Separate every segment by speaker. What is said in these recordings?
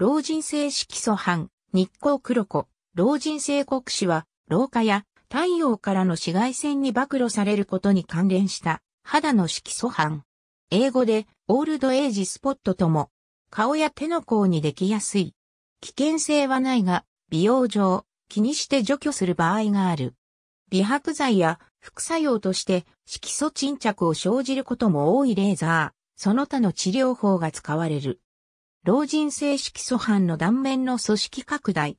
Speaker 1: 老人性色素斑、日光黒子、老人性黒子は、老化や太陽からの紫外線に暴露されることに関連した肌の色素斑。英語でオールドエイジスポットとも、顔や手の甲にできやすい。危険性はないが、美容上、気にして除去する場合がある。美白剤や副作用として色素沈着を生じることも多いレーザー、その他の治療法が使われる。老人性色素斑の断面の組織拡大。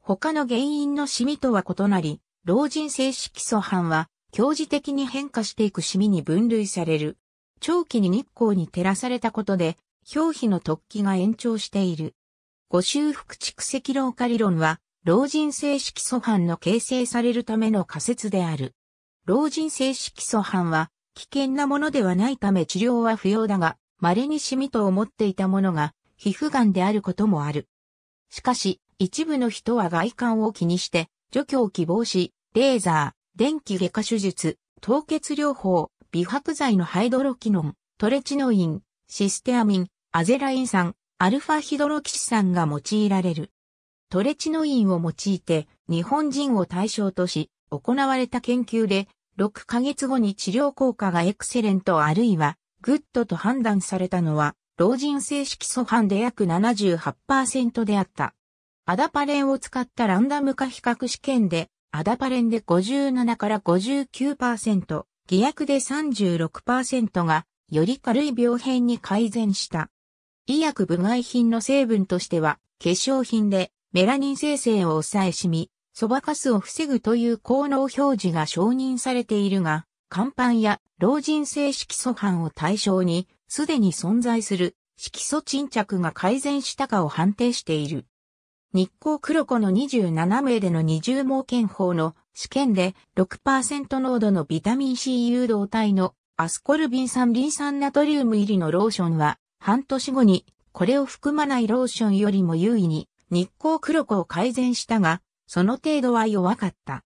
Speaker 1: 他の原因のシミとは異なり、老人性色素斑は、強磁的に変化していくシミに分類される。長期に日光に照らされたことで、表皮の突起が延長している。五修復蓄積老化理論は、老人性色素斑の形成されるための仮説である。老人性色素斑は、危険なものではないため治療は不要だが、稀にシミと思っていたものが、皮膚癌であることもある。しかし、一部の人は外観を気にして、除去を希望し、レーザー、電気外科手術、凍結療法、美白剤のハイドロキノン、トレチノイン、システアミン、アゼライン酸、アルファヒドロキシ酸が用いられる。トレチノインを用いて日本人を対象とし行われた研究で6ヶ月後に治療効果がエクセレントあるいはグッドと判断されたのは老人性色素斑で約78%であった。アダパレンを使ったランダム化比較試験で、アダパレンで57から59%、偽薬で36%が、より軽い病変に改善した。医薬部外品の成分としては、化粧品でメラニン生成を抑えしみ、そばかすを防ぐという効能表示が承認されているが、乾板や老人性色素斑を対象にすでに存在する色素沈着が改善したかを判定している。日光黒子の27名での20毛検法の試験で6%濃度のビタミン C 誘導体のアスコルビン酸リン酸ナトリウム入りのローションは半年後にこれを含まないローションよりも優位に日光黒子を改善したが、その程度は弱かった。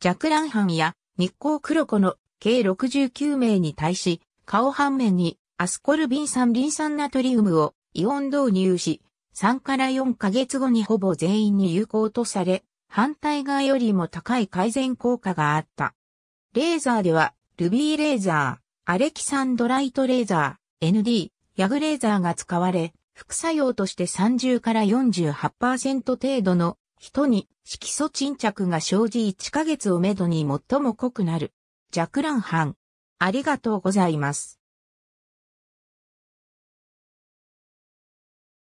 Speaker 1: 弱卵斑や日光黒子の計69名に対し、顔半面にアスコルビン酸リン酸ナトリウムをイオン導入し、3から4ヶ月後にほぼ全員に有効とされ、反対側よりも高い改善効果があった。レーザーでは、ルビーレーザー、アレキサンドライトレーザー、ND、ヤグレーザーが使われ、副作用として30から48%程度の人に色素沈着が生じ1ヶ月をめどに最も濃くなる。弱乱斑。ありがとうございます。